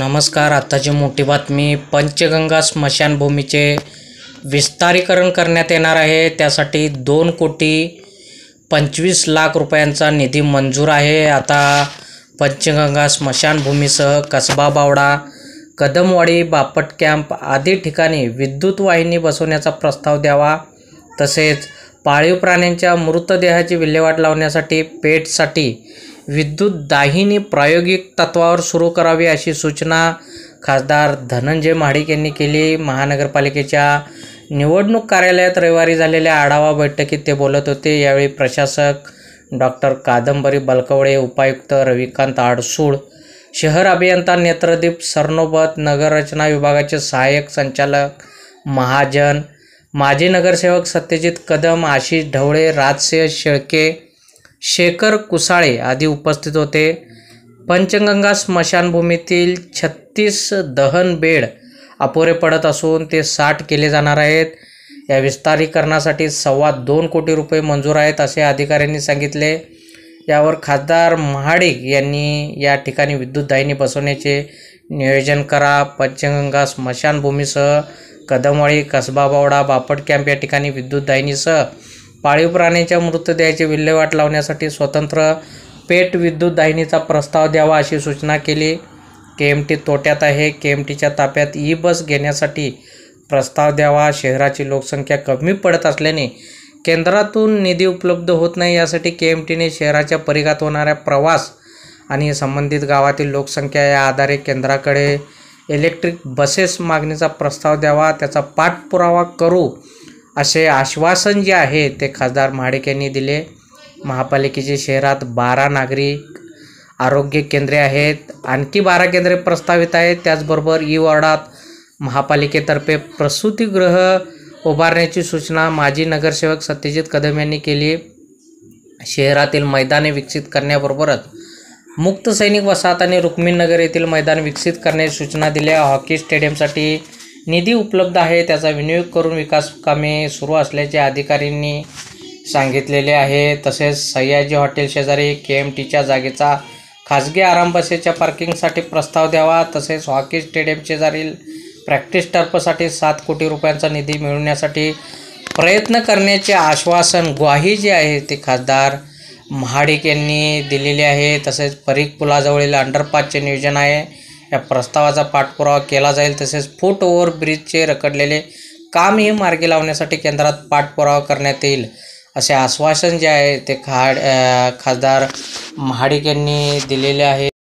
नमस्कार आत्ताची मोठी बातमी पंचगंगा स्मशानभूमीचे विस्तारीकरण करण्यात येणार आहे त्यासाठी दोन कोटी पंचवीस लाख रुपयांचा निधी मंजूर आहे आता पंचगंगा स्मशानभूमीसह कसबा बावडा कदमवाडी बापट कॅम्प आदी ठिकाणी विद्युत वाहिनी बसवण्याचा प्रस्ताव द्यावा तसेच पाळीव प्राण्यांच्या मृतदेहाची विल्हेवाट लावण्यासाठी पेटसाठी विद्युत दाहिनी प्रायोगिक तत्वावर सुरू करावी अशी सूचना खासदार धनंजय महाडिक यांनी केली महानगरपालिकेच्या निवडणूक कार्यालयात रविवारी झालेल्या आढावा बैठकीत ते बोलत होते यावेळी प्रशासक डॉक्टर कादंबरी बलकवडे उपायुक्त रविकांत आडसूळ शहर अभियंता नेत्रदीप सरनोबत नगररचना विभागाचे सहाय्यक संचालक महाजन माजी नगरसेवक सत्यजित कदम आशिष ढवळे राजसिंह शेळके शेखर कुसाळे आदी उपस्थित होते पंचगंगा स्मशानभूमीतील छत्तीस दहन बेड अपुरे पडत असून ते साठ केले जाणार आहेत या विस्तारीकरणासाठी सव्वा दोन कोटी रुपये मंजूर आहेत असे अधिकाऱ्यांनी सांगितले यावर खासदार महाडिक यांनी या ठिकाणी विद्युत दाहिनी बसवण्याचे नियोजन करा पंचगंगा स्मशानभूमीसह कदमवाळी कसबा बावडा बापट कॅम्प या ठिकाणी विद्युत दाहिनीसह पाळीव प्राण्याच्या मृतदेहाची विल्हेवाट लावण्यासाठी स्वतंत्र पेट विद्युत दाहिनीचा प्रस्ताव द्यावा अशी सूचना केली के एम टी तोट्यात आहे के एम टीच्या ताप्यात ई बस घेण्यासाठी प्रस्ताव द्यावा शहराची लोकसंख्या कमी पडत असल्याने केंद्रातून निधी उपलब्ध होत नाही यासाठी के एम टीने शहराच्या परिघात होणाऱ्या प्रवास आणि संबंधित गावातील लोकसंख्या या आधारे केंद्राकडे इलेक्ट्रिक बसेस मागणीचा प्रस्ताव द्यावा त्याचा पाठपुरावा करू असे आश्वासन जे आहे ते खासदार महाडिक यांनी दिले महापालिकेचे शहरात बारा नागरिक आरोग्य केंद्रे आहेत आणखी बारा केंद्रे प्रस्तावित आहेत त्याचबरोबर ई वॉर्डात महापालिकेतर्फे प्रसूतीगृह उभारण्याची सूचना माजी नगरसेवक सत्यजित कदम यांनी केली शहरातील मैदाने विकसित करण्याबरोबरच मुक्त सैनिक वसाहत आणि रुक्मिणनगर येथील मैदान विकसित करण्याची सूचना दिल्या हॉकी स्टेडियमसाठी निधी उपलब्ध आहे त्याचा विनियोग करून विकास कामे सुरू असल्याचे अधिकाऱ्यांनी सांगितलेले आहे तसेच सह्याजी हॉटेल शेजारी के एम टीच्या जागेचा खाजगी आरामबसेच्या पार्किंगसाठी प्रस्ताव द्यावा तसेच हॉकी स्टेडियम शेजारील प्रॅक्टिस टर्फसाठी सात कोटी रुपयांचा निधी मिळवण्यासाठी प्रयत्न करण्याचे आश्वासन ग्वाही जे आहे ते खासदार महाडिक यांनी दिलेले आहे तसेच परीख पुलाजवळील अंडरपासचे नियोजन आहे या प्रस्तावाचा पाठपुरावा केला जाईल तसेच फूट ओव्हरब्रिजचे रखडलेले कामही मार्गी लावण्यासाठी केंद्रात पाठपुरावा करण्यात येईल असे आश्वासन जे आहे ते खाड खासदार महाडिक यांनी दिलेले आहे